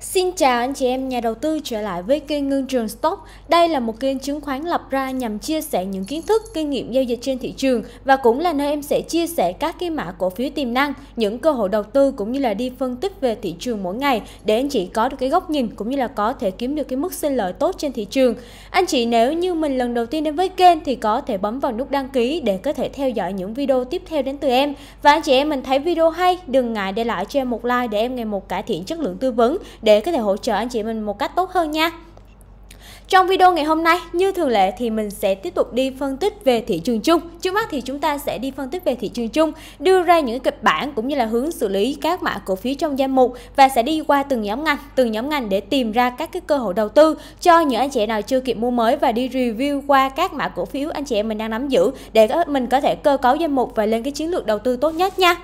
Xin chào anh chị em nhà đầu tư trở lại với kênh Ngân Trường Stock. Đây là một kênh chứng khoán lập ra nhằm chia sẻ những kiến thức, kinh nghiệm giao dịch trên thị trường và cũng là nơi em sẽ chia sẻ các cái mã cổ phiếu tiềm năng, những cơ hội đầu tư cũng như là đi phân tích về thị trường mỗi ngày để anh chị có được cái góc nhìn cũng như là có thể kiếm được cái mức sinh lợi tốt trên thị trường. Anh chị nếu như mình lần đầu tiên đến với kênh thì có thể bấm vào nút đăng ký để có thể theo dõi những video tiếp theo đến từ em. Và anh chị em mình thấy video hay, đừng ngại để lại cho em một like để em ngày một cải thiện chất lượng tư vấn để để có thể hỗ trợ anh chị mình một cách tốt hơn nha. Trong video ngày hôm nay, như thường lệ thì mình sẽ tiếp tục đi phân tích về thị trường chung. Trước mắt thì chúng ta sẽ đi phân tích về thị trường chung, đưa ra những kịch bản cũng như là hướng xử lý các mã cổ phiếu trong danh mục và sẽ đi qua từng nhóm ngành, từng nhóm ngành để tìm ra các cái cơ hội đầu tư cho những anh chị nào chưa kịp mua mới và đi review qua các mã cổ phiếu anh chị em mình đang nắm giữ để mình có thể cơ cấu danh mục và lên cái chiến lược đầu tư tốt nhất nha.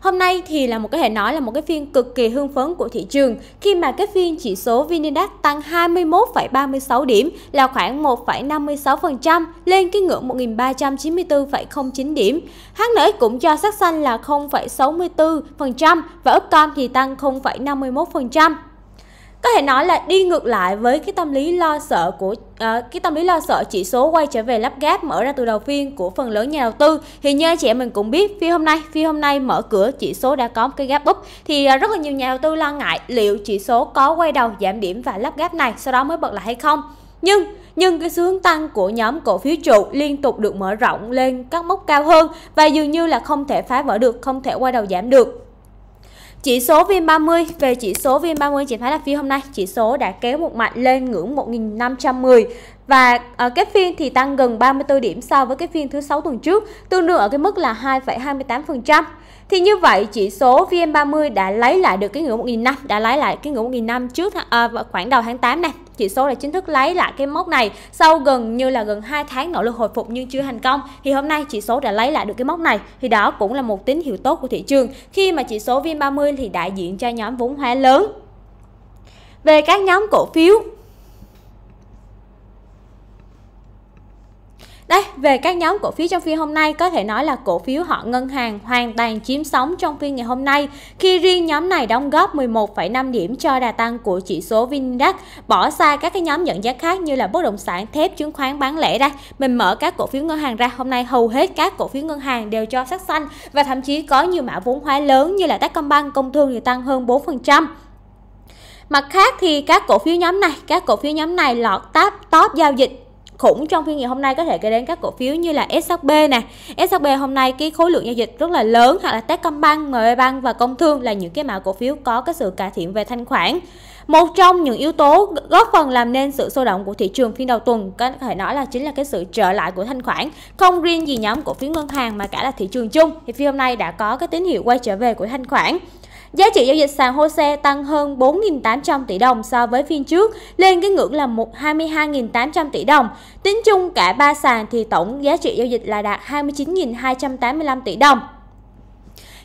Hôm nay thì là một cái thể nói là một cái phiên cực kỳ hưng phấn của thị trường khi mà cái phiên chỉ số VN Index tăng 21,36 điểm là khoảng 1,56% lên cái ngưỡng 1.394,09 điểm. HNX cũng cho sắc xanh là 0,64% và Upcom thì tăng 0,51% có thể nói là đi ngược lại với cái tâm lý lo sợ của uh, cái tâm lý lo sợ chỉ số quay trở về lắp ghép mở ra từ đầu phiên của phần lớn nhà đầu tư thì như chị em mình cũng biết phiên hôm nay phiên hôm nay mở cửa chỉ số đã có một cái gap up thì uh, rất là nhiều nhà đầu tư lo ngại liệu chỉ số có quay đầu giảm điểm và lắp ghép này sau đó mới bật lại hay không nhưng nhưng cái xu hướng tăng của nhóm cổ phiếu trụ liên tục được mở rộng lên các mốc cao hơn và dường như là không thể phá vỡ được không thể quay đầu giảm được chỉ số VN30 về chỉ số VN30 chị thấy là phiên hôm nay chỉ số đã kéo một mạch lên ngưỡng 1510 và ở ờ, cái phiên thì tăng gần 34 điểm so với cái phiên thứ sáu tuần trước, tương đương ở cái mức là 2,28%. Thì như vậy chỉ số VN30 đã lấy lại được cái ngưỡng 1.500, đã lấy lại cái ngưỡng 1.500 trước à, khoảng đầu tháng 8 này. Chỉ số đã chính thức lấy lại cái mốc này sau gần như là gần 2 tháng nỗ lực hồi phục nhưng chưa thành công. Thì hôm nay chỉ số đã lấy lại được cái mốc này thì đó cũng là một tín hiệu tốt của thị trường khi mà chỉ số VN30 thì đại diện cho nhóm vốn hóa lớn. Về các nhóm cổ phiếu Đây, về các nhóm cổ phiếu trong phiên hôm nay có thể nói là cổ phiếu họ ngân hàng hoàn toàn chiếm sóng trong phiên ngày hôm nay khi riêng nhóm này đóng góp 11,5 điểm cho đà tăng của chỉ số VN bỏ xa các cái nhóm nhận giá khác như là bất động sản, thép, chứng khoán bán lẻ đây. Mình mở các cổ phiếu ngân hàng ra, hôm nay hầu hết các cổ phiếu ngân hàng đều cho sắc xanh và thậm chí có nhiều mã vốn hóa lớn như là Techcombank, Công Thương thì tăng hơn 4%. Mặt khác thì các cổ phiếu nhóm này, các cổ phiếu nhóm này lọt top, top giao dịch khủng trong phiên ngày hôm nay có thể gây đến các cổ phiếu như là SHB nè SHB hôm nay cái khối lượng giao dịch rất là lớn hoặc là Techcombank, MB và Công Thương là những cái mã cổ phiếu có cái sự cải thiện về thanh khoản một trong những yếu tố góp phần làm nên sự sôi động của thị trường phiên đầu tuần có thể nói là chính là cái sự trở lại của thanh khoản không riêng gì nhóm cổ phiếu ngân hàng mà cả là thị trường chung thì phiên hôm nay đã có cái tín hiệu quay trở về của thanh khoản Giá trị giao dịch sàn HOSE tăng hơn 4.800 tỷ đồng so với phiên trước, lên cái ngưỡng là 22.800 tỷ đồng. Tính chung cả ba sàn thì tổng giá trị giao dịch là đạt 29.285 tỷ đồng.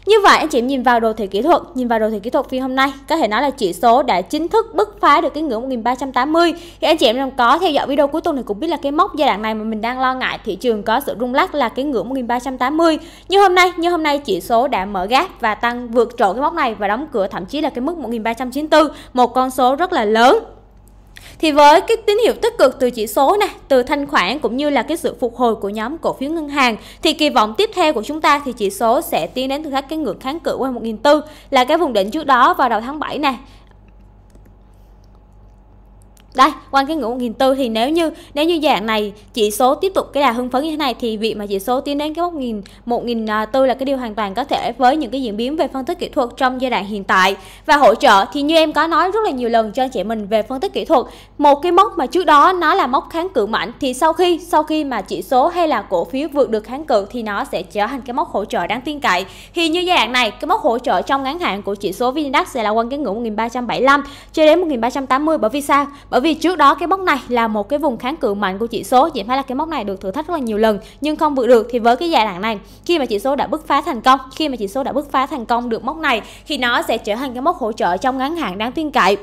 Như vậy anh chị em nhìn vào đồ thị kỹ thuật, nhìn vào đồ thị kỹ thuật phiên hôm nay, có thể nói là chỉ số đã chính thức bứt phá được cái ngưỡng 1380. Thì anh chị em có theo dõi video cuối tuần thì cũng biết là cái mốc giai đoạn này mà mình đang lo ngại thị trường có sự rung lắc là cái ngưỡng 1380. Như hôm nay, như hôm nay chỉ số đã mở gác và tăng vượt trội cái mốc này và đóng cửa thậm chí là cái mức 1394, một con số rất là lớn. Thì với cái tín hiệu tích cực từ chỉ số này, từ thanh khoản cũng như là cái sự phục hồi của nhóm cổ phiếu ngân hàng thì kỳ vọng tiếp theo của chúng ta thì chỉ số sẽ tiến đến thử thách cái ngưỡng kháng cự quanh 1.400 là cái vùng đỉnh trước đó vào đầu tháng 7 này đây quanh cái ngưỡng 1.400 thì nếu như nếu như dạng này chỉ số tiếp tục cái đà hưng phấn như thế này thì việc mà chỉ số tiến đến cái mốc 1.000 à, là cái điều hoàn toàn có thể với những cái diễn biến về phân tích kỹ thuật trong giai đoạn hiện tại và hỗ trợ thì như em có nói rất là nhiều lần cho anh chị mình về phân tích kỹ thuật một cái mốc mà trước đó nó là mốc kháng cự mạnh thì sau khi sau khi mà chỉ số hay là cổ phiếu vượt được kháng cự thì nó sẽ trở thành cái mốc hỗ trợ đáng tin cậy thì như giai đoạn này cái mốc hỗ trợ trong ngắn hạn của chỉ số VN sẽ là quanh cái ngưỡng 1375 cho đến 1380 bởi vì sao bởi bởi vì trước đó cái mốc này là một cái vùng kháng cự mạnh của chỉ số chị phải là cái mốc này được thử thách rất là nhiều lần nhưng không vượt được thì với cái giai đoạn này khi mà chỉ số đã bứt phá thành công khi mà chỉ số đã bứt phá thành công được mốc này thì nó sẽ trở thành cái mốc hỗ trợ trong ngắn hạn đáng tin cậy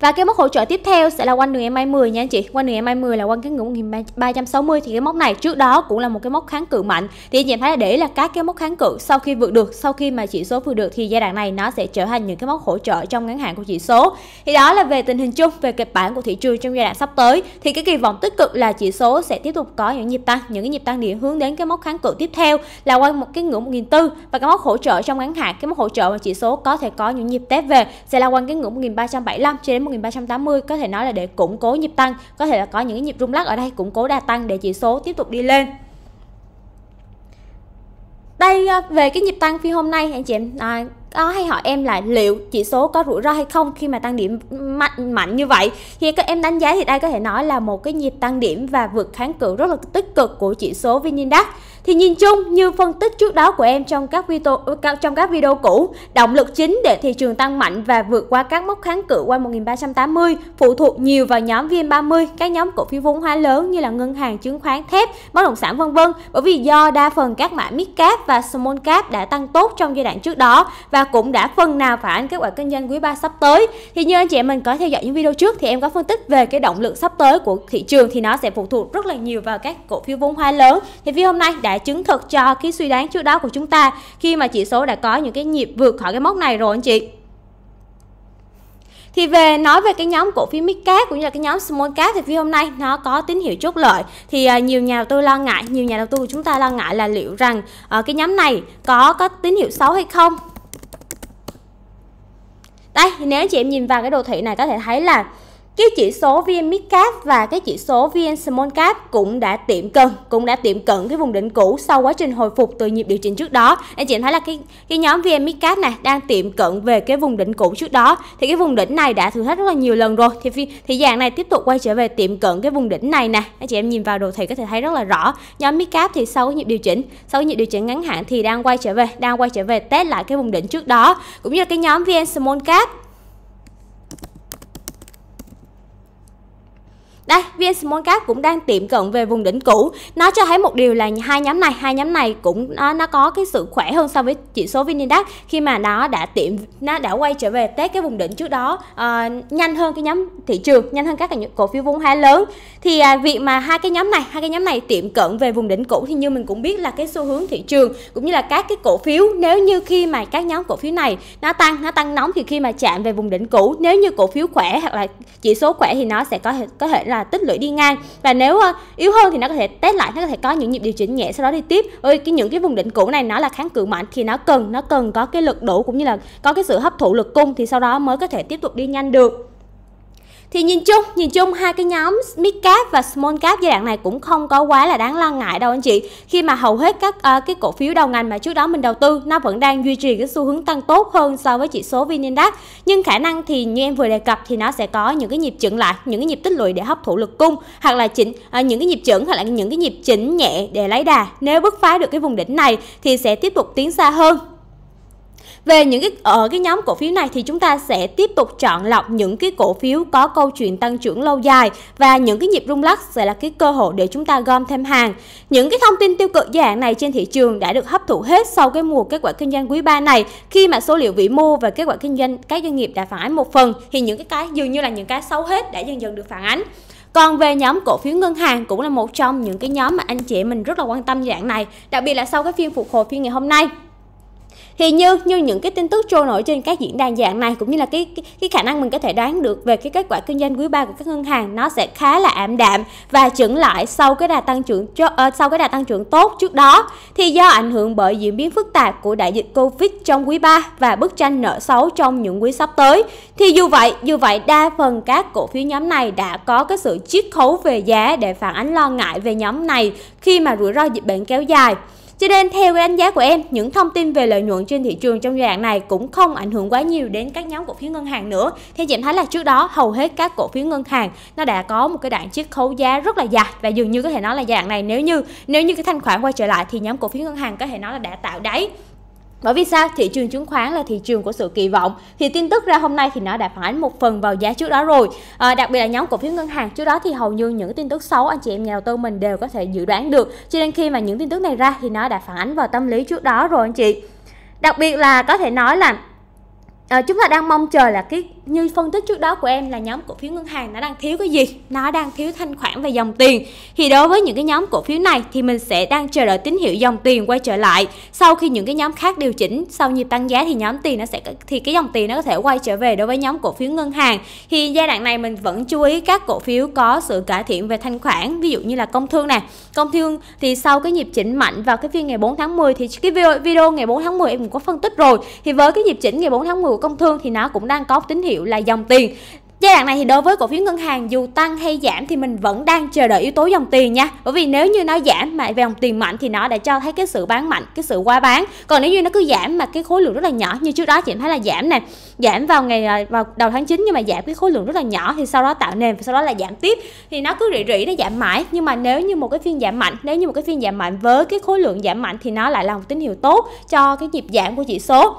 và cái mốc hỗ trợ tiếp theo sẽ là quanh đường MA10 nha anh chị quanh đường MA10 là quanh cái ngưỡng 1360 thì cái mốc này trước đó cũng là một cái mốc kháng cự mạnh thì anh chị thấy là để là các cái mốc kháng cự sau khi vượt được sau khi mà chỉ số vượt được thì giai đoạn này nó sẽ trở thành những cái mốc hỗ trợ trong ngắn hạn của chỉ số thì đó là về tình hình chung về kịch bản của thị trường trong giai đoạn sắp tới thì cái kỳ vọng tích cực là chỉ số sẽ tiếp tục có những nhịp tăng những cái nhịp tăng điểm hướng đến cái mốc kháng cự tiếp theo là quanh một cái ngưỡng 1400 và cái mốc hỗ trợ trong ngắn hạn cái mốc hỗ trợ mà chỉ số có thể có những nhịp test về sẽ là quanh cái ngưỡng 1375 cho đến 1380 có thể nói là để củng cố nhịp tăng có thể là có những nhịp rung lắc ở đây củng cố đa tăng để chỉ số tiếp tục đi lên đây à, về cái nhịp tăng phiên hôm nay anh chị em à, có hay hỏi em là liệu chỉ số có rủi ro hay không khi mà tăng điểm mạnh mạnh như vậy thì các em đánh giá thì đây có thể nói là một cái nhịp tăng điểm và vượt kháng cự rất là tích cực của chỉ số VN thì nhìn chung như phân tích trước đó của em trong các video trong các video cũ, động lực chính để thị trường tăng mạnh và vượt qua các mốc kháng cự quanh 1380 phụ thuộc nhiều vào nhóm VN30, các nhóm cổ phiếu vốn hóa lớn như là ngân hàng, chứng khoán, thép, bất động sản vân vân. Bởi vì do đa phần các mã mid cap và small cap đã tăng tốt trong giai đoạn trước đó và cũng đã phần nào phản ánh kết quả kinh doanh quý 3 sắp tới. Thì như anh chị em mình có theo dõi những video trước thì em có phân tích về cái động lực sắp tới của thị trường thì nó sẽ phụ thuộc rất là nhiều vào các cổ phiếu vốn hóa lớn. Thì vì hôm nay đã chứng thực cho cái suy đoán trước đó của chúng ta khi mà chỉ số đã có những cái nhịp vượt khỏi cái mốc này rồi anh chị thì về nói về cái nhóm cổ phiếu mid cap cũng như là cái nhóm small cap thì phiên hôm nay nó có tín hiệu chốt lợi thì à, nhiều nhà đầu tư lo ngại nhiều nhà đầu tư của chúng ta lo ngại là liệu rằng ở à, cái nhóm này có có tín hiệu xấu hay không đây nếu chị em nhìn vào cái đồ thị này có thể thấy là cái chỉ số VN Mid và cái chỉ số VN Small Cap cũng đã tiệm cận, cũng đã tiệm cận cái vùng đỉnh cũ sau quá trình hồi phục từ nhịp điều chỉnh trước đó. Anh chị thấy là cái cái nhóm VN Mid này đang tiệm cận về cái vùng đỉnh cũ trước đó. Thì cái vùng đỉnh này đã thử thách rất là nhiều lần rồi. Thì thì dạng này tiếp tục quay trở về tiệm cận cái vùng đỉnh này nè. Anh chị em nhìn vào đồ thị có thể thấy rất là rõ. Nhóm Mid thì sau cái nhịp điều chỉnh, sau cái nhịp điều chỉnh ngắn hạn thì đang quay trở về, đang quay trở về test lại cái vùng đỉnh trước đó. Cũng như là cái nhóm VN Small Cap Đây, VN Small Cap cũng đang tiệm cận về vùng đỉnh cũ. Nó cho thấy một điều là hai nhóm này, hai nhóm này cũng nó, nó có cái sự khỏe hơn so với chỉ số VN Index khi mà nó đã tiệm nó đã quay trở về test cái vùng đỉnh trước đó uh, nhanh hơn cái nhóm thị trường, nhanh hơn các cái cổ phiếu vốn hóa lớn. Thì uh, việc mà hai cái nhóm này, hai cái nhóm này tiệm cận về vùng đỉnh cũ thì như mình cũng biết là cái xu hướng thị trường cũng như là các cái cổ phiếu nếu như khi mà các nhóm cổ phiếu này nó tăng, nó tăng nóng thì khi mà chạm về vùng đỉnh cũ, nếu như cổ phiếu khỏe hoặc là chỉ số khỏe thì nó sẽ có có thể là tích lũy đi ngang và nếu ờ, yếu hơn thì nó có thể test lại nó có thể có những nhịp điều chỉnh nhẹ sau đó đi tiếp ơi cái những cái vùng đỉnh cũ này nó là kháng cự mạnh thì nó cần nó cần có cái lực đủ cũng như là có cái sự hấp thụ lực cung thì sau đó mới có thể tiếp tục đi nhanh được thì nhìn chung nhìn chung hai cái nhóm mid cap và small cap giai đoạn này cũng không có quá là đáng lo ngại đâu anh chị khi mà hầu hết các uh, cái cổ phiếu đầu ngành mà trước đó mình đầu tư nó vẫn đang duy trì cái xu hướng tăng tốt hơn so với chỉ số vn index nhưng khả năng thì như em vừa đề cập thì nó sẽ có những cái nhịp chững lại những cái nhịp tích lũy để hấp thụ lực cung hoặc là chỉnh uh, những cái nhịp chững hoặc là những cái nhịp chỉnh nhẹ để lấy đà nếu bứt phá được cái vùng đỉnh này thì sẽ tiếp tục tiến xa hơn về những cái ở ờ, cái nhóm cổ phiếu này thì chúng ta sẽ tiếp tục chọn lọc những cái cổ phiếu có câu chuyện tăng trưởng lâu dài và những cái nhịp rung lắc sẽ là cái cơ hội để chúng ta gom thêm hàng. Những cái thông tin tiêu cực dài hạn này trên thị trường đã được hấp thụ hết sau cái mùa kết quả kinh doanh quý 3 này khi mà số liệu vĩ mô và kết quả kinh doanh các doanh nghiệp đã phản ánh một phần thì những cái cái dường như là những cái xấu hết đã dần dần được phản ánh. Còn về nhóm cổ phiếu ngân hàng cũng là một trong những cái nhóm mà anh chị mình rất là quan tâm dạng này, đặc biệt là sau cái phiên phục hồi phiên ngày hôm nay thì như như những cái tin tức trôi nổi trên các diễn đàn dạng này cũng như là cái cái, cái khả năng mình có thể đoán được về cái kết quả kinh doanh quý 3 của các ngân hàng nó sẽ khá là ảm đạm và chững lại sau cái đà tăng trưởng uh, sau cái đà tăng trưởng tốt trước đó thì do ảnh hưởng bởi diễn biến phức tạp của đại dịch Covid trong quý 3 và bức tranh nợ xấu trong những quý sắp tới thì dù vậy dù vậy đa phần các cổ phiếu nhóm này đã có cái sự chiết khấu về giá để phản ánh lo ngại về nhóm này khi mà rủi ro dịch bệnh kéo dài. Cho nên theo cái đánh giá của em, những thông tin về lợi nhuận trên thị trường trong giai đoạn này cũng không ảnh hưởng quá nhiều đến các nhóm cổ phiếu ngân hàng nữa. theo chị thấy là trước đó hầu hết các cổ phiếu ngân hàng nó đã có một cái đoạn chiết khấu giá rất là dài và dường như có thể nói là giai đoạn này nếu như nếu như cái thanh khoản quay trở lại thì nhóm cổ phiếu ngân hàng có thể nói là đã tạo đáy bởi vì sao? Thị trường chứng khoán là thị trường của sự kỳ vọng. Thì tin tức ra hôm nay thì nó đã phản ánh một phần vào giá trước đó rồi. À, đặc biệt là nhóm cổ phiếu ngân hàng trước đó thì hầu như những tin tức xấu anh chị em nhà đầu tư mình đều có thể dự đoán được. Cho nên khi mà những tin tức này ra thì nó đã phản ánh vào tâm lý trước đó rồi anh chị. Đặc biệt là có thể nói là à, chúng ta đang mong chờ là cái như phân tích trước đó của em là nhóm cổ phiếu ngân hàng nó đang thiếu cái gì nó đang thiếu thanh khoản về dòng tiền thì đối với những cái nhóm cổ phiếu này thì mình sẽ đang chờ đợi tín hiệu dòng tiền quay trở lại sau khi những cái nhóm khác điều chỉnh sau nhịp tăng giá thì nhóm tiền nó sẽ thì cái dòng tiền nó có thể quay trở về đối với nhóm cổ phiếu ngân hàng thì giai đoạn này mình vẫn chú ý các cổ phiếu có sự cải thiện về thanh khoản ví dụ như là công thương nè công thương thì sau cái nhịp chỉnh mạnh vào cái phiên ngày 4 tháng 10 thì cái video, video ngày 4 tháng 10 em cũng có phân tích rồi thì với cái nhịp chỉnh ngày 4 tháng 10 của công thương thì nó cũng đang có tín hiệu hiệu là dòng tiền Giai đoạn này thì đối với cổ phiếu ngân hàng dù tăng hay giảm thì mình vẫn đang chờ đợi yếu tố dòng tiền nha. Bởi vì nếu như nó giảm mà về dòng tiền mạnh thì nó đã cho thấy cái sự bán mạnh, cái sự qua bán. Còn nếu như nó cứ giảm mà cái khối lượng rất là nhỏ như trước đó chị thấy là giảm nè, giảm vào ngày à, vào đầu tháng 9 nhưng mà giảm cái khối lượng rất là nhỏ thì sau đó tạo nền và sau đó là giảm tiếp thì nó cứ rỉ rỉ nó giảm mãi. Nhưng mà nếu như một cái phiên giảm mạnh, nếu như một cái phiên giảm mạnh với cái khối lượng giảm mạnh thì nó lại là một tín hiệu tốt cho cái nhịp giảm của chỉ số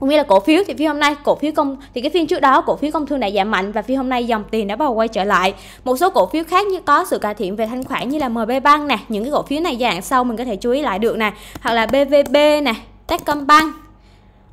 cũng như là cổ phiếu thì phiên hôm nay cổ phiếu công thì cái phiên trước đó cổ phiếu công thương đã giảm mạnh và phiên hôm nay dòng tiền đã bắt quay trở lại một số cổ phiếu khác như có sự cải thiện về thanh khoản như là MB Bank nè những cái cổ phiếu này dạng sau mình có thể chú ý lại được nè hoặc là BVB nè Techcombank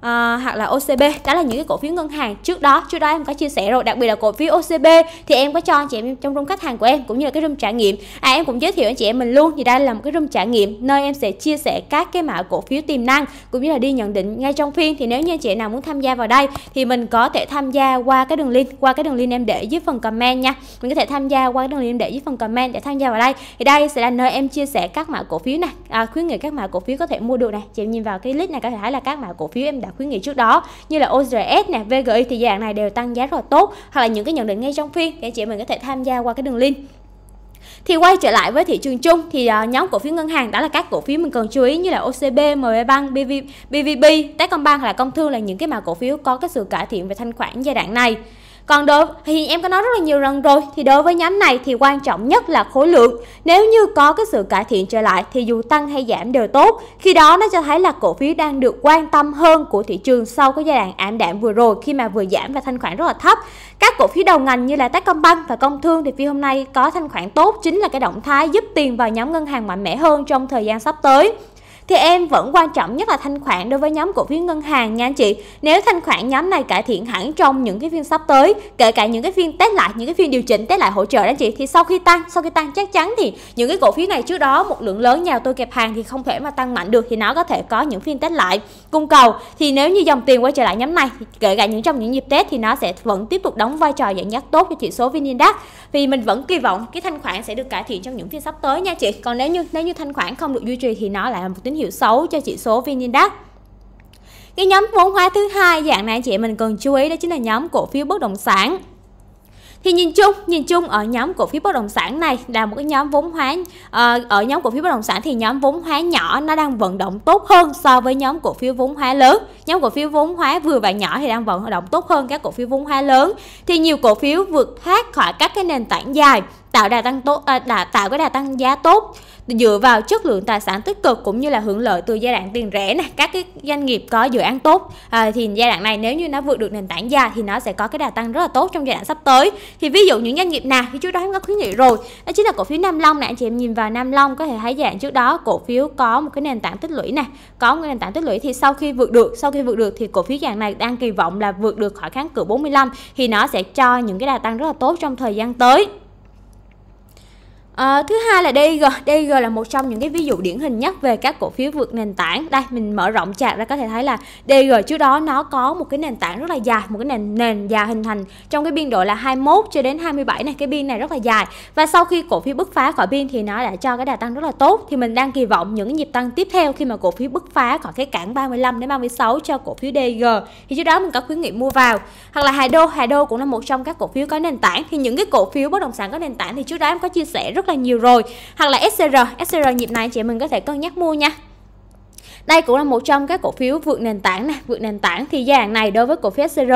à, hoặc là OCB đó là những cái cổ phiếu ngân hàng trước đó trước đó em có chia sẻ rồi đặc biệt là cổ phiếu OCB thì em có cho anh chị em trong room khách hàng của em cũng như là cái room trải nghiệm à em cũng giới thiệu anh chị em mình luôn thì đây là một cái room trải nghiệm nơi em sẽ chia sẻ các cái mã cổ phiếu tiềm năng cũng như là đi nhận định ngay trong phiên thì nếu như anh chị nào muốn tham gia vào đây thì mình có thể tham gia qua cái đường link qua cái đường link em để dưới phần comment nha mình có thể tham gia qua cái đường link em để dưới phần comment để tham gia vào đây thì đây sẽ là nơi em chia sẻ các mã cổ phiếu này à, khuyến nghị các mã cổ phiếu có thể mua được này chị em nhìn vào cái list này có thể thấy là các mã cổ phiếu em đã khuyến nghị trước đó như là OGS nè VGI thì giai đoạn này đều tăng giá rất là tốt hoặc là những cái nhận định ngay trong phiên để chị mình có thể tham gia qua cái đường link thì quay trở lại với thị trường chung thì à, nhóm cổ phiếu ngân hàng đó là các cổ phiếu mình cần chú ý như là OCB, MB Bank, BV, BVB, Techcombank hoặc là Công Thương là những cái mà cổ phiếu có cái sự cải thiện về thanh khoản giai đoạn này. Còn đối thì em có nói rất là nhiều lần rồi thì đối với nhóm này thì quan trọng nhất là khối lượng. Nếu như có cái sự cải thiện trở lại thì dù tăng hay giảm đều tốt. Khi đó nó cho thấy là cổ phiếu đang được quan tâm hơn của thị trường sau cái giai đoạn ảm đạm vừa rồi khi mà vừa giảm và thanh khoản rất là thấp. Các cổ phiếu đầu ngành như là Techcombank và Công Thương thì phiên hôm nay có thanh khoản tốt chính là cái động thái giúp tiền vào nhóm ngân hàng mạnh mẽ hơn trong thời gian sắp tới thì em vẫn quan trọng nhất là thanh khoản đối với nhóm cổ phiếu ngân hàng nha anh chị nếu thanh khoản nhóm này cải thiện hẳn trong những cái phiên sắp tới kể cả những cái phiên test lại những cái phiên điều chỉnh test lại hỗ trợ đó anh chị thì sau khi tăng sau khi tăng chắc chắn thì những cái cổ phiếu này trước đó một lượng lớn nhà tôi kẹp hàng thì không thể mà tăng mạnh được thì nó có thể có những phiên test lại cung cầu thì nếu như dòng tiền quay trở lại nhóm này kể cả những trong những dịp tết thì nó sẽ vẫn tiếp tục đóng vai trò dẫn dắt tốt cho chỉ số vn index vì mình vẫn kỳ vọng cái thanh khoản sẽ được cải thiện trong những phiên sắp tới nha chị còn nếu như nếu như thanh khoản không được duy trì thì nó lại là một tín hiệu xấu cho chỉ số vn index cái nhóm vốn hóa thứ hai dạng này chị mình cần chú ý đó chính là nhóm cổ phiếu bất động sản thì nhìn chung nhìn chung ở nhóm cổ phiếu bất động sản này là một cái nhóm vốn hóa ờ, ở nhóm cổ phiếu bất động sản thì nhóm vốn hóa nhỏ nó đang vận động tốt hơn so với nhóm cổ phiếu vốn hóa lớn nhóm cổ phiếu vốn hóa vừa và nhỏ thì đang vận động tốt hơn các cổ phiếu vốn hóa lớn thì nhiều cổ phiếu vượt thoát khỏi các cái nền tảng dài tạo đà tăng tốt à, đà, tạo cái đà tăng giá tốt dựa vào chất lượng tài sản tích cực cũng như là hưởng lợi từ giai đoạn tiền rẻ này các cái doanh nghiệp có dự án tốt à, thì giai đoạn này nếu như nó vượt được nền tảng dài thì nó sẽ có cái đà tăng rất là tốt trong giai đoạn sắp tới thì ví dụ những doanh nghiệp nào thì trước đó em có khuyến nghị rồi đó chính là cổ phiếu Nam Long nè anh chị em nhìn vào Nam Long có thể thấy giai đoạn trước đó cổ phiếu có một cái nền tảng tích lũy nè có một cái nền tảng tích lũy thì sau khi vượt được sau khi vượt được thì cổ phiếu dạng này đang kỳ vọng là vượt được khỏi kháng cự 45 thì nó sẽ cho những cái đà tăng rất là tốt trong thời gian tới À, thứ hai là DG, DG là một trong những cái ví dụ điển hình nhất về các cổ phiếu vượt nền tảng. Đây mình mở rộng chart ra có thể thấy là DG trước đó nó có một cái nền tảng rất là dài, một cái nền nền dài hình thành trong cái biên độ là 21 cho đến 27 này, cái biên này rất là dài. Và sau khi cổ phiếu bứt phá khỏi biên thì nó đã cho cái đà tăng rất là tốt thì mình đang kỳ vọng những nhịp tăng tiếp theo khi mà cổ phiếu bứt phá khỏi cái cản 35 đến 36 cho cổ phiếu DG thì trước đó mình có khuyến nghị mua vào. Hoặc là Hà Đô, Hà Đô cũng là một trong các cổ phiếu có nền tảng thì những cái cổ phiếu bất động sản có nền tảng thì trước đó em có chia sẻ rất rất là nhiều rồi hoặc là SCR SCR nhịp này chị mình có thể cân nhắc mua nha đây cũng là một trong các cổ phiếu vượt nền tảng này, vượt nền tảng thì gia hạn này đối với cổ phiếu SCR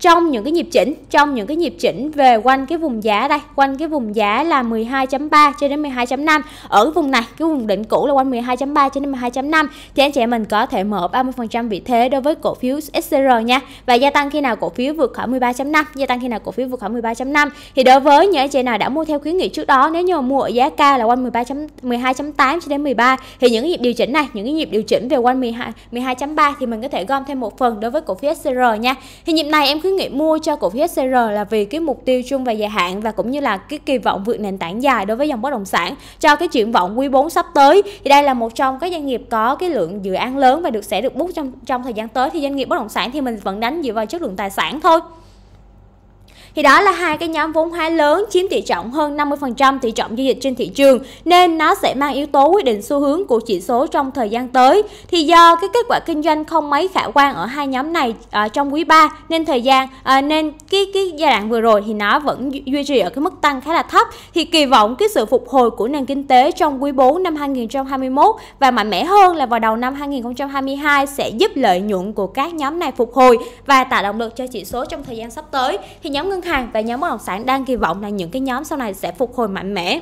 trong những cái nhịp chỉnh, trong những cái nhịp chỉnh về quanh cái vùng giá đây, quanh cái vùng giá là 12.3 cho đến 12.5. Ở vùng này, cái vùng đỉnh cũ là quanh 12.3 cho đến 12.5 thì anh chị em mình có thể mở 30% vị thế đối với cổ phiếu SCR nha. Và gia tăng khi nào cổ phiếu vượt khỏi 13.5, gia tăng khi nào cổ phiếu vượt khỏi 13.5 thì đối với những anh chị nào đã mua theo khuyến nghị trước đó nếu như mà mua ở giá cao là quanh 13 12.8 cho đến 13 thì những cái nhịp điều chỉnh này, những cái nhịp điều chỉnh về quanh 12 12.3 thì mình có thể gom thêm một phần đối với cổ phiếu SCR nha. Thì nhịp này em khuyến nghị mua cho cổ phiếu SCR là vì cái mục tiêu chung và dài hạn và cũng như là cái kỳ vọng vượt nền tảng dài đối với dòng bất động sản cho cái triển vọng quý 4 sắp tới. Thì đây là một trong các doanh nghiệp có cái lượng dự án lớn và được sẽ được bút trong trong thời gian tới thì doanh nghiệp bất động sản thì mình vẫn đánh dựa vào chất lượng tài sản thôi. Thì đó là hai cái nhóm vốn hóa lớn chiếm tỷ trọng hơn 50% tỷ trọng giao dịch trên thị trường nên nó sẽ mang yếu tố quyết định xu hướng của chỉ số trong thời gian tới. Thì do cái kết quả kinh doanh không mấy khả quan ở hai nhóm này à, trong quý 3 nên thời gian à, nên cái cái giai đoạn vừa rồi thì nó vẫn duy trì ở cái mức tăng khá là thấp thì kỳ vọng cái sự phục hồi của nền kinh tế trong quý 4 năm 2021 và mạnh mẽ hơn là vào đầu năm 2022 sẽ giúp lợi nhuận của các nhóm này phục hồi và tạo động lực cho chỉ số trong thời gian sắp tới. Thì nhóm ngân hàng và nhóm bất động sản đang kỳ vọng là những cái nhóm sau này sẽ phục hồi mạnh mẽ.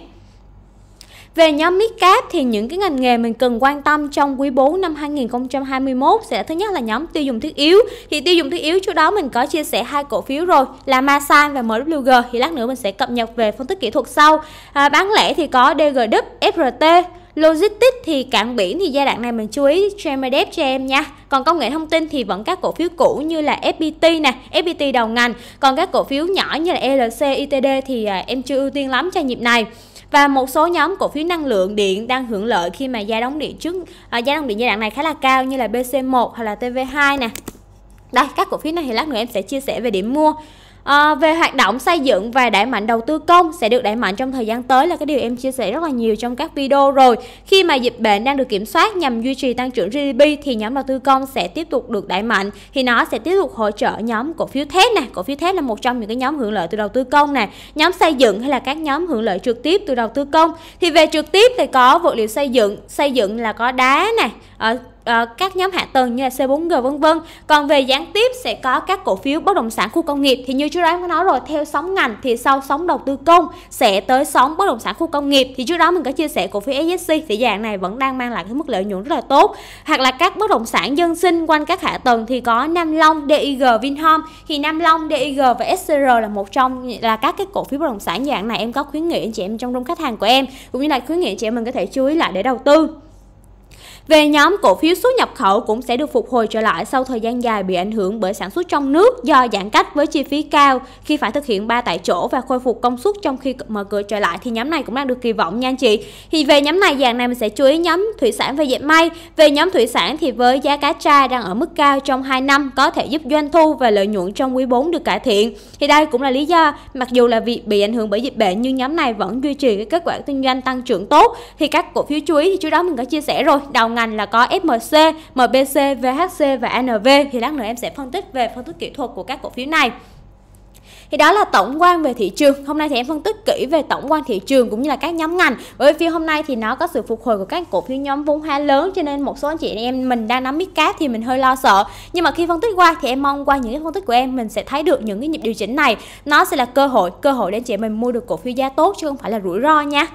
Về nhóm midcap thì những cái ngành nghề mình cần quan tâm trong quý 4 năm 2021 sẽ thứ nhất là nhóm tiêu dùng thiết yếu. Thì tiêu dùng thiết yếu chỗ đó mình có chia sẻ hai cổ phiếu rồi là Masan và MWG thì lát nữa mình sẽ cập nhật về phân tích kỹ thuật sau. À, bán lẻ thì có DGW, FRT, Logistics thì cảng biển thì giai đoạn này mình chú ý Tremedev cho em nha. Còn công nghệ thông tin thì vẫn các cổ phiếu cũ như là FPT nè, FPT đầu ngành. Còn các cổ phiếu nhỏ như là LC, ITD thì à, em chưa ưu tiên lắm cho nhịp này và một số nhóm cổ phiếu năng lượng điện đang hưởng lợi khi mà giá đóng điện trước à, giá đóng điện giai đoạn này khá là cao như là BC1 hoặc là TV2 nè đây các cổ phiếu này thì lát nữa em sẽ chia sẻ về điểm mua À, về hoạt động xây dựng và đẩy mạnh đầu tư công sẽ được đẩy mạnh trong thời gian tới là cái điều em chia sẻ rất là nhiều trong các video rồi. Khi mà dịch bệnh đang được kiểm soát nhằm duy trì tăng trưởng GDP thì nhóm đầu tư công sẽ tiếp tục được đẩy mạnh thì nó sẽ tiếp tục hỗ trợ nhóm cổ phiếu thép này cổ phiếu thép là một trong những cái nhóm hưởng lợi từ đầu tư công này nhóm xây dựng hay là các nhóm hưởng lợi trực tiếp từ đầu tư công. Thì về trực tiếp thì có vật liệu xây dựng, xây dựng là có đá này ở ờ, uh, các nhóm hạ tầng như là C4G vân vân. Còn về gián tiếp sẽ có các cổ phiếu bất động sản khu công nghiệp thì như trước đó em có nói rồi theo sóng ngành thì sau sóng đầu tư công sẽ tới sóng bất động sản khu công nghiệp thì trước đó mình có chia sẻ cổ phiếu SSC thì dạng này vẫn đang mang lại cái mức lợi nhuận rất là tốt. Hoặc là các bất động sản dân sinh quanh các hạ tầng thì có Nam Long, DIG, Vinhome thì Nam Long, DIG và SCR là một trong là các cái cổ phiếu bất động sản dạng này em có khuyến nghị anh chị em trong đông khách hàng của em cũng như là khuyến nghị anh chị em mình có thể chú ý lại để đầu tư về nhóm cổ phiếu xuất nhập khẩu cũng sẽ được phục hồi trở lại sau thời gian dài bị ảnh hưởng bởi sản xuất trong nước do giãn cách với chi phí cao khi phải thực hiện ba tại chỗ và khôi phục công suất trong khi mở cửa trở lại thì nhóm này cũng đang được kỳ vọng nha anh chị. Thì về nhóm này dạng này mình sẽ chú ý nhóm thủy sản và dệt may. Về nhóm thủy sản thì với giá cá tra đang ở mức cao trong 2 năm có thể giúp doanh thu và lợi nhuận trong quý 4 được cải thiện. Thì đây cũng là lý do mặc dù là việc bị ảnh hưởng bởi dịch bệnh nhưng nhóm này vẫn duy trì cái kết quả kinh doanh tăng trưởng tốt. Thì các cổ phiếu chú ý thì trước đó mình có chia sẻ rồi. Đầu ngành là có FMC, MBC, VHC và NV thì lát nữa em sẽ phân tích về phân tích kỹ thuật của các cổ phiếu này thì đó là tổng quan về thị trường hôm nay thì em phân tích kỹ về tổng quan thị trường cũng như là các nhóm ngành bởi vì phiên hôm nay thì nó có sự phục hồi của các cổ phiếu nhóm vốn hóa lớn cho nên một số anh chị em mình đang nắm biết cá thì mình hơi lo sợ nhưng mà khi phân tích qua thì em mong qua những cái phân tích của em mình sẽ thấy được những cái nhịp điều chỉnh này nó sẽ là cơ hội cơ hội để chị mình mua được cổ phiếu giá tốt chứ không phải là rủi ro nha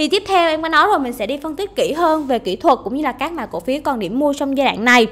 thì tiếp theo em có nói rồi mình sẽ đi phân tích kỹ hơn về kỹ thuật cũng như là các mã cổ phiếu còn điểm mua trong giai đoạn này.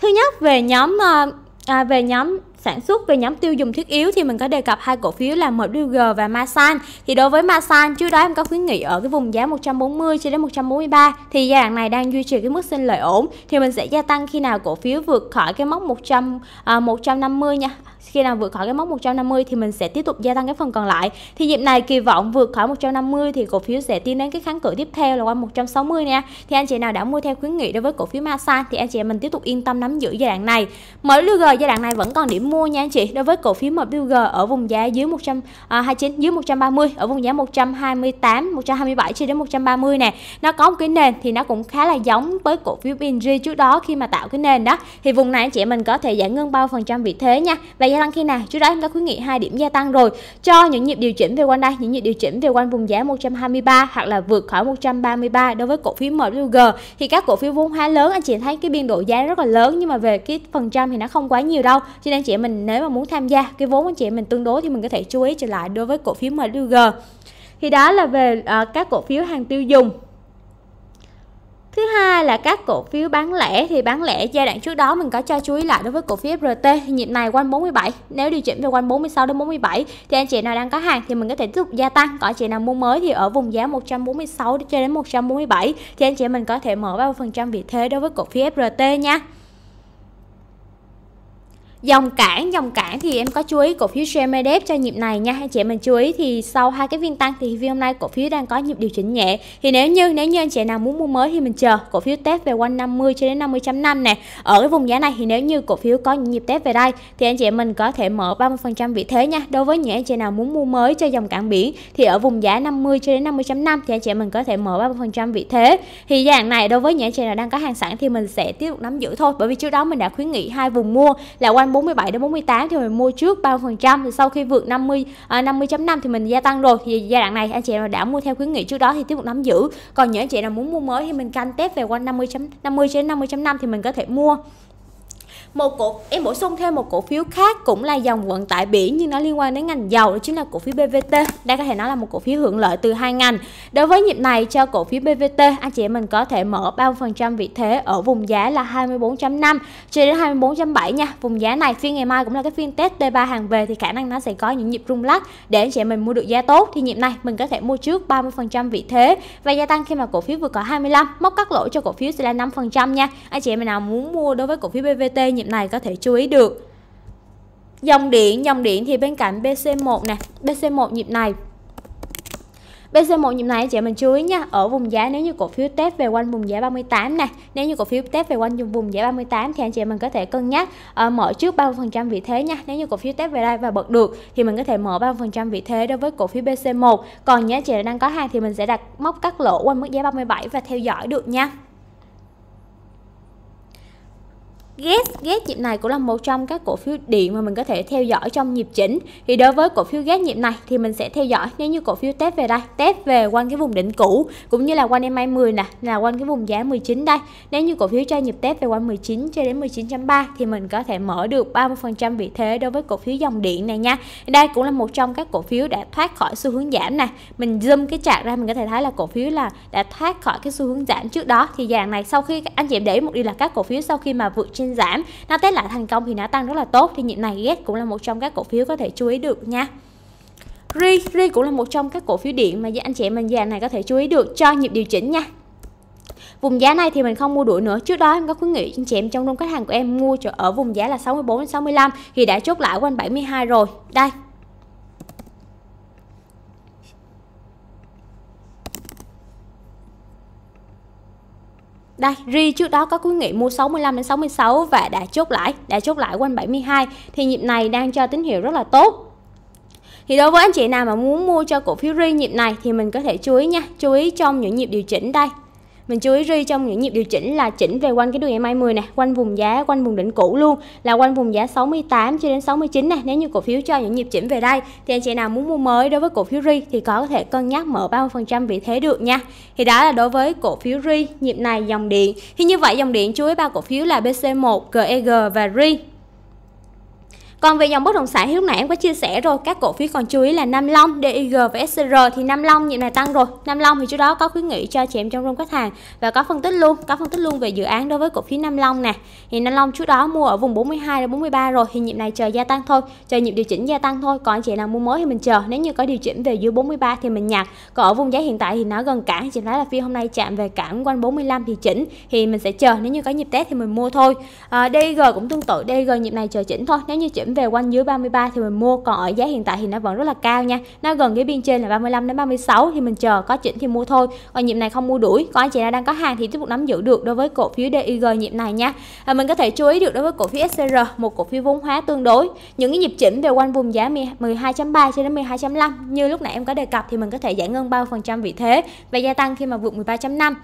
Thứ nhất về nhóm ờ, à, về nhóm sản xuất về nhóm tiêu dùng thiết yếu thì mình có đề cập hai cổ phiếu là MWG và Masan. Thì đối với Masan trước đó em có khuyến nghị ở cái vùng giá 140 cho đến 143 thì giai đoạn này đang duy trì cái mức sinh lợi ổn thì mình sẽ gia tăng khi nào cổ phiếu vượt khỏi cái mốc 100 à, 150 nha khi nào vượt khỏi cái mốc 150 thì mình sẽ tiếp tục gia tăng cái phần còn lại thì nhịp này kỳ vọng vượt khỏi 150 thì cổ phiếu sẽ tiến đến cái kháng cự tiếp theo là qua 160 nha thì anh chị nào đã mua theo khuyến nghị đối với cổ phiếu Masan thì anh chị em mình tiếp tục yên tâm nắm giữ giai đoạn này MWG giai đoạn này vẫn còn điểm mua nha anh chị đối với cổ phiếu MWG ở vùng giá dưới 100 à, 29 dưới 130 ở vùng giá 128 127 cho đến 130 nè nó có một cái nền thì nó cũng khá là giống với cổ phiếu BNG trước đó khi mà tạo cái nền đó thì vùng này anh chị em mình có thể giải ngân bao phần trăm vị thế nha và giai tăng khi nào trước đó chúng đã khuyến nghị hai điểm gia tăng rồi cho những nhịp điều chỉnh về quanh đây những nhịp điều chỉnh về quanh vùng giá 123 hoặc là vượt khỏi 133 đối với cổ phiếu MWG thì các cổ phiếu vốn hóa lớn anh chị thấy cái biên độ giá rất là lớn nhưng mà về cái phần trăm thì nó không quá nhiều đâu cho nên chị mình nếu mà muốn tham gia cái vốn anh chị mình tương đối thì mình có thể chú ý trở lại đối với cổ phiếu MWG thì đó là về uh, các cổ phiếu hàng tiêu dùng Thứ hai là các cổ phiếu bán lẻ thì bán lẻ giai đoạn trước đó mình có cho chú ý lại đối với cổ phiếu FRT thì nhịp này quanh 47, nếu điều chỉnh về quanh 46 đến 47 thì anh chị nào đang có hàng thì mình có thể tiếp tục gia tăng, còn anh chị nào mua mới thì ở vùng giá 146 cho đến 147 thì anh chị mình có thể mở 30% vị thế đối với cổ phiếu FRT nha dòng cản dòng cản thì em có chú ý cổ phiếu share Medep cho nhịp này nha anh chị mình chú ý thì sau hai cái viên tăng thì phiên hôm nay cổ phiếu đang có nhịp điều chỉnh nhẹ thì nếu như nếu như anh chị nào muốn mua mới thì mình chờ cổ phiếu test e về quanh 50 cho đến 50.5 này ở cái vùng giá này thì nếu như cổ phiếu có nhịp test e về đây thì anh chị mình có thể mở 30% vị thế nha đối với những anh chị nào muốn mua mới cho dòng cảng biển thì ở vùng giá 50 cho đến 50.5 thì anh chị mình có thể mở 30% vị thế thì dạng này đối với những anh chị nào đang có hàng sẵn thì mình sẽ tiếp tục nắm giữ thôi bởi vì trước đó mình đã khuyến nghị hai vùng mua là quanh 47 đến 48 thì mình mua trước 30% thì sau khi vượt 50 à, 50.5 thì mình gia tăng rồi thì giai đoạn này anh chị nào đã mua theo khuyến nghị trước đó thì tiếp tục nắm giữ còn những anh chị nào muốn mua mới thì mình canh test về quanh 50 50 đến 50.5 thì mình có thể mua một cổ em bổ sung thêm một cổ phiếu khác cũng là dòng vận tải biển nhưng nó liên quan đến ngành dầu đó chính là cổ phiếu BVT đây có thể nói là một cổ phiếu hưởng lợi từ hai ngành đối với nhịp này cho cổ phiếu BVT anh chị em mình có thể mở 30% vị thế ở vùng giá là 24.5 cho đến 24.7 nha vùng giá này phiên ngày mai cũng là cái phiên test T3 hàng về thì khả năng nó sẽ có những nhịp rung lắc để anh chị em mình mua được giá tốt thì nhịp này mình có thể mua trước 30% vị thế và gia tăng khi mà cổ phiếu vừa có 25 mốc cắt lỗ cho cổ phiếu sẽ là 5% nha anh chị em nào muốn mua đối với cổ phiếu BVT nhịp nhịp này có thể chú ý được dòng điện dòng điện thì bên cạnh BC1 nè BC1 nhịp này BC1 nhịp này chị mình chú ý nha ở vùng giá nếu như cổ phiếu test về quanh vùng giá 38 này nếu như cổ phiếu test về quanh vùng giá 38 thì anh chị mình có thể cân nhắc uh, mở trước 30% vị thế nha nếu như cổ phiếu test về đây và bật được thì mình có thể mở 30% vị thế đối với cổ phiếu BC1 còn nhé chị đang có hàng thì mình sẽ đặt mốc cắt lỗ quanh mức giá 37 và theo dõi được nha GES, GES nhịp này cũng là một trong các cổ phiếu điện mà mình có thể theo dõi trong nhịp chỉnh. Thì đối với cổ phiếu GES nhịp này thì mình sẽ theo dõi nếu như cổ phiếu test về đây, test về quanh cái vùng đỉnh cũ cũng như là quanh MA 10 nè, là quanh cái vùng giá 19 đây. Nếu như cổ phiếu cho nhịp test về quanh 19 cho đến 19.3 thì mình có thể mở được 30% vị thế đối với cổ phiếu dòng điện này nha. Đây cũng là một trong các cổ phiếu đã thoát khỏi xu hướng giảm nè. Mình zoom cái chart ra mình có thể thấy là cổ phiếu là đã thoát khỏi cái xu hướng giảm trước đó thì dạng này sau khi anh chị em để một điều là các cổ phiếu sau khi mà vượt trên xin giảm Nasdaq lại thành công thì nó tăng rất là tốt thì nhịp này ghét cũng là một trong các cổ phiếu có thể chú ý được nha RI, RI cũng là một trong các cổ phiếu điện mà anh chị em mình dàn này có thể chú ý được cho nhịp điều chỉnh nha Vùng giá này thì mình không mua đuổi nữa. Trước đó em có khuyến nghị anh chị em trong đông khách hàng của em mua ở vùng giá là 64 đến 65 thì đã chốt lại quanh 72 rồi. Đây, đây, ri trước đó có khuyến nghị mua 65 đến 66 và đã chốt lại, đã chốt lại quanh 72 thì nhịp này đang cho tín hiệu rất là tốt. Thì đối với anh chị nào mà muốn mua cho cổ phiếu ri nhịp này thì mình có thể chú ý nha, chú ý trong những nhịp điều chỉnh đây, mình chú ý ri trong những nhịp điều chỉnh là chỉnh về quanh cái đường MA10 này, quanh vùng giá quanh vùng đỉnh cũ luôn là quanh vùng giá 68 cho đến 69 này. nếu như cổ phiếu cho những nhịp chỉnh về đây thì anh chị nào muốn mua mới đối với cổ phiếu ri thì có thể cân nhắc mở 30% vị thế được nha thì đó là đối với cổ phiếu ri nhịp này dòng điện thì như vậy dòng điện chú ý ba cổ phiếu là BC1 GEG và ri còn về dòng bất động sản thì lúc nãy em có chia sẻ rồi, các cổ phiếu còn chú ý là Nam Long, DIG và SCR thì Nam Long nhiệm này tăng rồi. Nam Long thì trước đó có khuyến nghị cho chị em trong room khách hàng và có phân tích luôn, có phân tích luôn về dự án đối với cổ phiếu Nam Long nè. Thì Nam Long trước đó mua ở vùng 42 đến 43 rồi thì nhiệm này chờ gia tăng thôi, chờ nhịp điều chỉnh gia tăng thôi. Còn chị nào mua mới thì mình chờ, nếu như có điều chỉnh về dưới 43 thì mình nhặt. Còn ở vùng giá hiện tại thì nó gần cản, chị nói là phiên hôm nay chạm về cản quanh 45 thì chỉnh thì mình sẽ chờ, nếu như có nhịp test thì mình mua thôi. À, ờ, DIG cũng tương tự, DIG nhịp này chờ chỉnh thôi, nếu như chỉnh về quanh dưới 33 thì mình mua còn ở giá hiện tại thì nó vẫn rất là cao nha nó gần cái biên trên là 35 đến 36 thì mình chờ có chỉnh thì mua thôi còn nhịp này không mua đuổi còn anh chị nào đang có hàng thì tiếp tục nắm giữ được đối với cổ phiếu DIG nhịp này nha à, mình có thể chú ý được đối với cổ phiếu SCR một cổ phiếu vốn hóa tương đối những cái nhịp chỉnh về quanh vùng giá 12.3 cho đến 12.5 như lúc nãy em có đề cập thì mình có thể giải ngân bao phần trăm vị thế và gia tăng khi mà vượt 13.5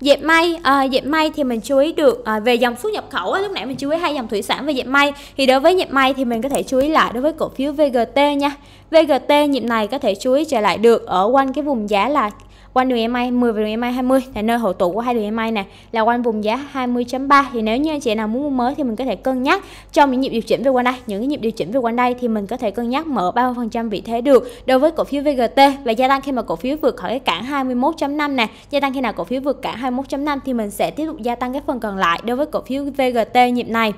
dệt may à, dẹp may thì mình chú ý được à, về dòng xuất nhập khẩu lúc nãy mình chú ý hai dòng thủy sản và dệt may thì đối với dệt may thì mình có thể chú ý lại đối với cổ phiếu VGT nha VGT nhịp này có thể chú ý trở lại được ở quanh cái vùng giá là quanh đường EMA 10 và đường EMA 20 là nơi hội tụ của hai đường EMA này là quanh vùng giá 20.3 thì nếu như anh chị nào muốn mua mới thì mình có thể cân nhắc Cho những nhịp điều chỉnh về quanh đây những cái nhịp điều chỉnh về quanh đây thì mình có thể cân nhắc mở 30% vị thế được đối với cổ phiếu VGT và gia tăng khi mà cổ phiếu vượt khỏi cái cản 21.5 này gia tăng khi nào cổ phiếu vượt cản 21.5 thì mình sẽ tiếp tục gia tăng cái phần còn lại đối với cổ phiếu VGT nhịp này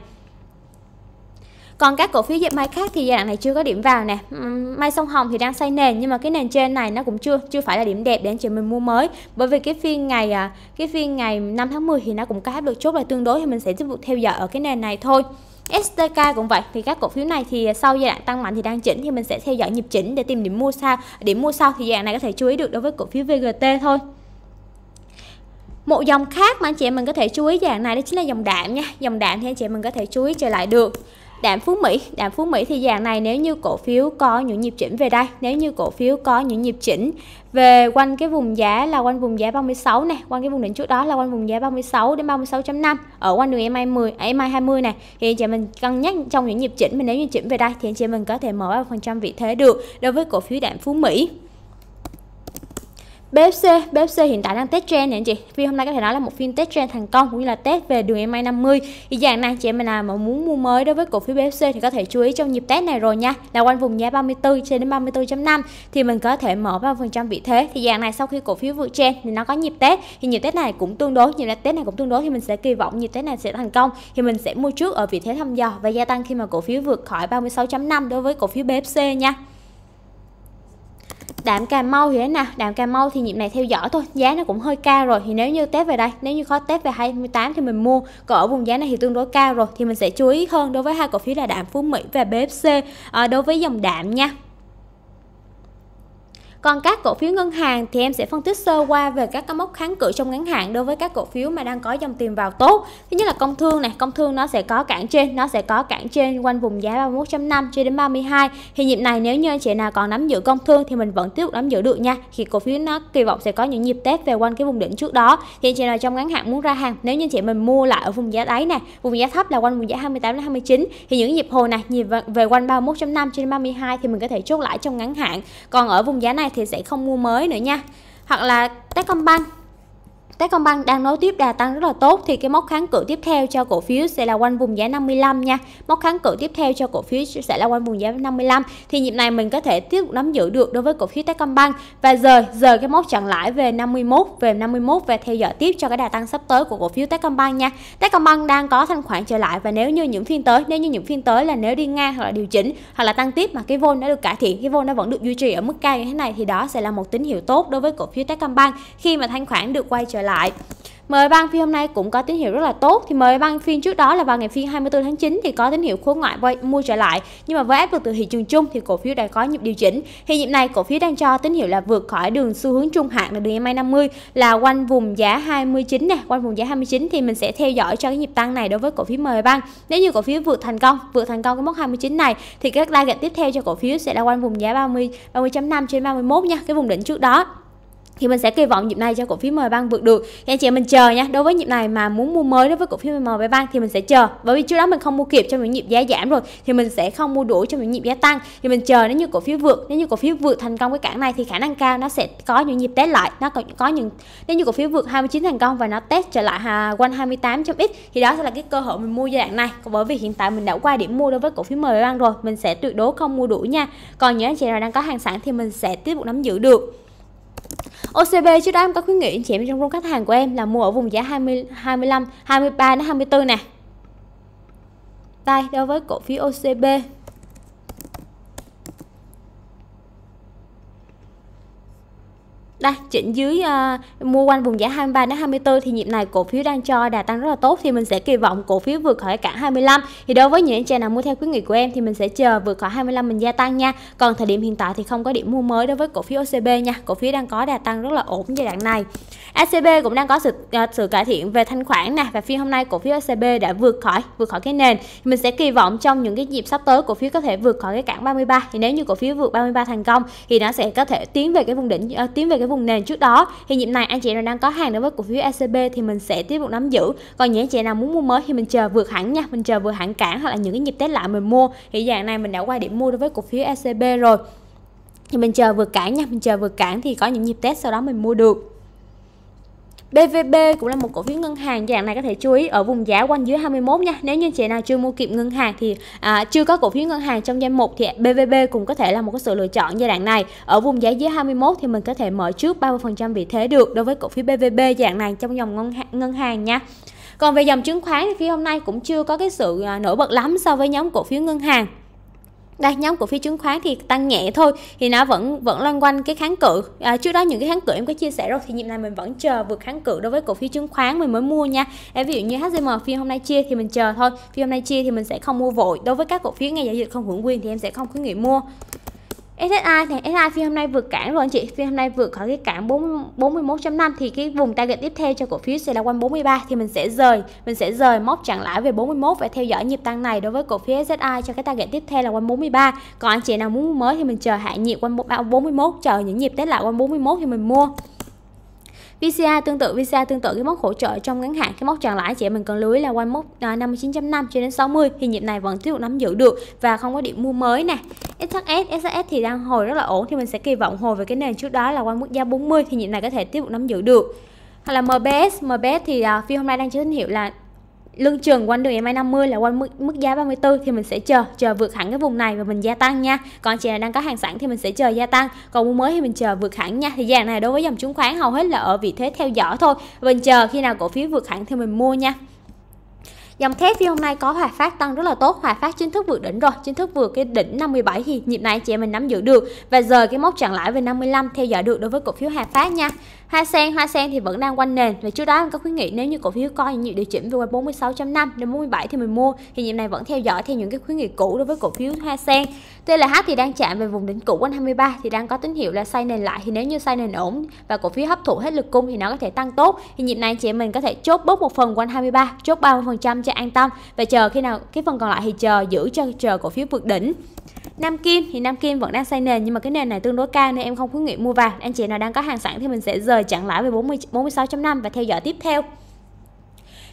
còn các cổ phiếu dẹp may khác thì giai đoạn này chưa có điểm vào nè ừ, may sông hồng thì đang xây nền nhưng mà cái nền trên này nó cũng chưa chưa phải là điểm đẹp để anh chị mình mua mới bởi vì cái phiên ngày à, cái phiên ngày 5 tháng 10 thì nó cũng có áp lực chốt là tương đối thì mình sẽ tiếp tục theo dõi ở cái nền này thôi STK cũng vậy thì các cổ phiếu này thì sau giai đoạn tăng mạnh thì đang chỉnh thì mình sẽ theo dõi nhịp chỉnh để tìm điểm mua sao điểm mua sau thì giai đoạn này có thể chú ý được đối với cổ phiếu VGT thôi một dòng khác mà anh chị em mình có thể chú ý dạng này đó chính là dòng đạm nha dòng đạm thì anh chị em mình có thể chú ý trở lại được Đạm Phú Mỹ, Đạm Phú Mỹ thì dạng này nếu như cổ phiếu có những nhịp chỉnh về đây, nếu như cổ phiếu có những nhịp chỉnh về quanh cái vùng giá là quanh vùng giá 36 này, quanh cái vùng đỉnh trước đó là quanh vùng giá 36 đến 36.5 ở quanh đường MA 10, MA 20 này thì anh chị mình cân nhắc trong những nhịp chỉnh mình nếu như chỉnh về đây thì anh chị mình có thể mở 3% vị thế được đối với cổ phiếu Đạm Phú Mỹ. BFC, BFC hiện tại đang test trend nè anh chị. Vì hôm nay có thể nói là một phiên test trend thành công cũng như là test về đường EMA 50. Thì dạng này chị em nào mà muốn mua mới đối với cổ phiếu BFC thì có thể chú ý trong nhịp test này rồi nha. Là quanh vùng giá 34 trên đến 34.5 thì mình có thể mở phần trăm vị thế. Thì dạng này sau khi cổ phiếu vượt trend thì nó có nhịp test. Thì nhịp test này cũng tương đối, nhịp test này cũng tương đối thì mình sẽ kỳ vọng nhịp test này sẽ thành công. Thì mình sẽ mua trước ở vị thế thăm dò và gia tăng khi mà cổ phiếu vượt khỏi 36.5 đối với cổ phiếu BFC nha đạm cà mau thì thế nào đạm cà mau thì nhịp này theo dõi thôi giá nó cũng hơi cao rồi thì nếu như test về đây nếu như khó test về 28 thì mình mua còn ở vùng giá này thì tương đối cao rồi thì mình sẽ chú ý hơn đối với hai cổ phiếu là đạm phú mỹ và bfc à, ờ, đối với dòng đạm nha còn các cổ phiếu ngân hàng thì em sẽ phân tích sơ qua về các cái mốc kháng cự trong ngắn hạn đối với các cổ phiếu mà đang có dòng tiền vào tốt. Thứ nhất là công thương này, công thương nó sẽ có cản trên, nó sẽ có cản trên quanh vùng giá 31.5 cho đến 32. Thì nhịp này nếu như anh chị nào còn nắm giữ công thương thì mình vẫn tiếp tục nắm giữ được nha. Khi cổ phiếu nó kỳ vọng sẽ có những nhịp test về quanh cái vùng đỉnh trước đó. Thì anh chị nào trong ngắn hạn muốn ra hàng, nếu như chị mình mua lại ở vùng giá đáy này, vùng giá thấp là quanh vùng giá 28 đến 29 thì những nhịp hồi này nhịp về quanh 31.5 trên 32 thì mình có thể chốt lại trong ngắn hạn. Còn ở vùng giá này thì sẽ không mua mới nữa nha hoặc là Techcombank Techcombank đang nối tiếp đà tăng rất là tốt thì cái mốc kháng cự tiếp theo cho cổ phiếu sẽ là quanh vùng giá 55 nha. Mốc kháng cự tiếp theo cho cổ phiếu sẽ là quanh vùng giá 55. Thì nhịp này mình có thể tiếp tục nắm giữ được đối với cổ phiếu Techcombank và giờ giờ cái mốc chặn lãi về 51 về 51 và theo dõi tiếp cho cái đà tăng sắp tới của cổ phiếu Techcombank nha. Techcombank đang có thanh khoản trở lại và nếu như những phiên tới, nếu như những phiên tới là nếu đi ngang hoặc là điều chỉnh hoặc là tăng tiếp mà cái vol nó được cải thiện, cái vol nó vẫn được duy trì ở mức cao như thế này thì đó sẽ là một tín hiệu tốt đối với cổ phiếu Techcombank khi mà thanh khoản được quay trở lại lại mời ban phiên hôm nay cũng có tín hiệu rất là tốt thì mời ban phiên trước đó là vào ngày phiên 24 tháng 9 thì có tín hiệu khối ngoại quay mua trở lại nhưng mà với áp lực từ thị trường chung thì cổ phiếu đã có nhịp điều chỉnh thì nhịp này cổ phiếu đang cho tín hiệu là vượt khỏi đường xu hướng trung hạn là đường MA 50 là quanh vùng giá 29 nè quanh vùng giá 29 thì mình sẽ theo dõi cho cái nhịp tăng này đối với cổ phiếu mời ban nếu như cổ phiếu vượt thành công vượt thành công cái mốc 29 này thì các target tiếp theo cho cổ phiếu sẽ là quanh vùng giá 30 30.5 trên 31 nha cái vùng đỉnh trước đó thì mình sẽ kỳ vọng nhịp này cho cổ phiếu MBank vượt được thì anh chị mình chờ nha đối với nhịp này mà muốn mua mới đối với cổ phiếu MBank thì mình sẽ chờ bởi vì trước đó mình không mua kịp trong những nhịp giá giảm rồi thì mình sẽ không mua đủ trong những nhịp giá tăng thì mình chờ nếu như cổ phiếu vượt nếu như cổ phiếu vượt thành công cái cản này thì khả năng cao nó sẽ có những nhịp test lại nó có, có những nếu như cổ phiếu vượt 29 thành công và nó test trở lại quanh 28 ít thì đó sẽ là cái cơ hội mình mua giai đoạn này còn bởi vì hiện tại mình đã qua điểm mua đối với cổ phiếu MBank rồi mình sẽ tuyệt đối không mua đủ nha còn những anh chị nào đang có hàng sẵn thì mình sẽ tiếp tục nắm giữ được OCB trước đó em có khuyến nghị anh chị em trong rung khách hàng của em là mua ở vùng giá 20, 25, 23 đến 24 nè. Đây, đối với cổ phiếu OCB đây chỉnh dưới uh, mua quanh vùng giá 23 đến 24 thì nhịp này cổ phiếu đang cho đà tăng rất là tốt thì mình sẽ kỳ vọng cổ phiếu vượt khỏi cả 25 thì đối với những anh chị nào mua theo khuyến nghị của em thì mình sẽ chờ vượt khỏi 25 mình gia tăng nha còn thời điểm hiện tại thì không có điểm mua mới đối với cổ phiếu OCB nha cổ phiếu đang có đà tăng rất là ổn giai đoạn này SCB cũng đang có sự uh, sự cải thiện về thanh khoản nè và phiên hôm nay cổ phiếu OCB đã vượt khỏi vượt khỏi cái nền mình sẽ kỳ vọng trong những cái nhịp sắp tới cổ phiếu có thể vượt khỏi cái cản 33 thì nếu như cổ phiếu vượt 33 thành công thì nó sẽ có thể tiến về cái vùng đỉnh uh, tiến về cái vùng vùng nền trước đó thì nhịp này anh chị nào đang có hàng đối với cổ phiếu ECB thì mình sẽ tiếp tục nắm giữ còn những anh chị nào muốn mua mới thì mình chờ vượt hẳn nha mình chờ vượt hẳn cản hoặc là những cái nhịp test lại mình mua thì dạng này mình đã qua điểm mua đối với cổ phiếu ECB rồi thì mình chờ vượt cản nha mình chờ vượt cản thì có những nhịp test sau đó mình mua được BVB cũng là một cổ phiếu ngân hàng dạng này có thể chú ý ở vùng giá quanh dưới 21 nha nếu như chị nào chưa mua kịp ngân hàng thì à, chưa có cổ phiếu ngân hàng trong danh mục thì BVB cũng có thể là một cái sự lựa chọn giai đoạn này ở vùng giá dưới 21 thì mình có thể mở trước 30% vị thế được đối với cổ phiếu BVB dạng này trong dòng ngân, ngân hàng nha còn về dòng chứng khoán thì phiên hôm nay cũng chưa có cái sự à, nổi bật lắm so với nhóm cổ phiếu ngân hàng đây nhóm cổ phiếu chứng khoán thì tăng nhẹ thôi thì nó vẫn vẫn loanh quanh cái kháng cự à, trước đó những cái kháng cự em có chia sẻ rồi thì nhiệm này mình vẫn chờ vượt kháng cự đối với cổ phiếu chứng khoán mình mới mua nha à, ví dụ như HCM phiên hôm nay chia thì mình chờ thôi phiên hôm nay chia thì mình sẽ không mua vội đối với các cổ phiếu ngay giao dịch không hưởng quyền thì em sẽ không khuyến nghị mua SSI thì SSI phiên hôm nay vượt cản rồi anh chị phiên hôm nay vượt khỏi cái cản 40, 41.5 thì cái vùng target tiếp theo cho cổ phiếu sẽ là quanh 43 thì mình sẽ rời mình sẽ rời mốc chặn lại về 41 và theo dõi nhịp tăng này đối với cổ phiếu SSI cho cái target tiếp theo là quanh 43 còn anh chị nào muốn mới thì mình chờ hạ nhịp quanh 41 à, chờ những nhịp tới lại quanh 41 thì mình mua VCA tương tự VCA tương tự cái mốc hỗ trợ trong ngắn hạn cái mốc tràn lãi chị em mình cần lưu ý là quanh mốc à, 59.5 cho đến 60 thì nhịp này vẫn tiếp tục nắm giữ được và không có điểm mua mới nè SHS SHS thì đang hồi rất là ổn thì mình sẽ kỳ vọng hồi về cái nền trước đó là quanh mức giá 40 thì nhịp này có thể tiếp tục nắm giữ được hoặc là MBS MBS thì à, phiên hôm nay đang cho tín hiệu là lưng trường quanh đường em 50 là quanh mức, mức giá 34 thì mình sẽ chờ chờ vượt hẳn cái vùng này và mình gia tăng nha còn chị nào đang có hàng sẵn thì mình sẽ chờ gia tăng còn mua mới thì mình chờ vượt hẳn nha thì dạng này đối với dòng chứng khoán hầu hết là ở vị thế theo dõi thôi mình chờ khi nào cổ phiếu vượt hẳn thì mình mua nha Dòng thép phiên hôm nay có Hòa Phát tăng rất là tốt, Hòa Phát chính thức vượt đỉnh rồi, chính thức vượt cái đỉnh 57 thì nhịp này chị em mình nắm giữ được và giờ cái mốc chặn lại về 55 theo dõi được đối với cổ phiếu Hòa Phát nha. Hoa sen, hoa sen thì vẫn đang quanh nền và trước đó em có khuyến nghị nếu như cổ phiếu có những nhịp điều chỉnh về 46.5 đến 47 thì mình mua thì nhịp này vẫn theo dõi theo những cái khuyến nghị cũ đối với cổ phiếu hoa sen. TLH thì đang chạm về vùng đỉnh cũ quanh 23 thì đang có tín hiệu là xoay nền lại thì nếu như xoay nền ổn và cổ phiếu hấp thụ hết lực cung thì nó có thể tăng tốt. Thì nhịp này chị em mình có thể chốt bớt một phần quanh 23, chốt 30% cho an tâm và chờ khi nào cái phần còn lại thì chờ giữ cho chờ cổ phiếu vượt đỉnh. Nam Kim thì Nam Kim vẫn đang xây nền nhưng mà cái nền này tương đối cao nên em không khuyến nghị mua vào. Anh chị nào đang có hàng sẵn thì mình sẽ rời chặn lãi về 40 46.5 và theo dõi tiếp theo.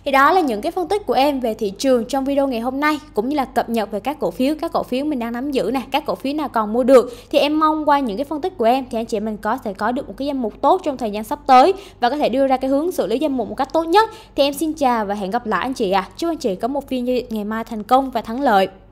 Thì đó là những cái phân tích của em về thị trường trong video ngày hôm nay cũng như là cập nhật về các cổ phiếu, các cổ phiếu mình đang nắm giữ nè, các cổ phiếu nào còn mua được thì em mong qua những cái phân tích của em thì anh chị mình có thể có được một cái danh mục tốt trong thời gian sắp tới và có thể đưa ra cái hướng xử lý danh mục một cách tốt nhất. Thì em xin chào và hẹn gặp lại anh chị ạ. À. Chúc anh chị có một phiên ngày mai thành công và thắng lợi.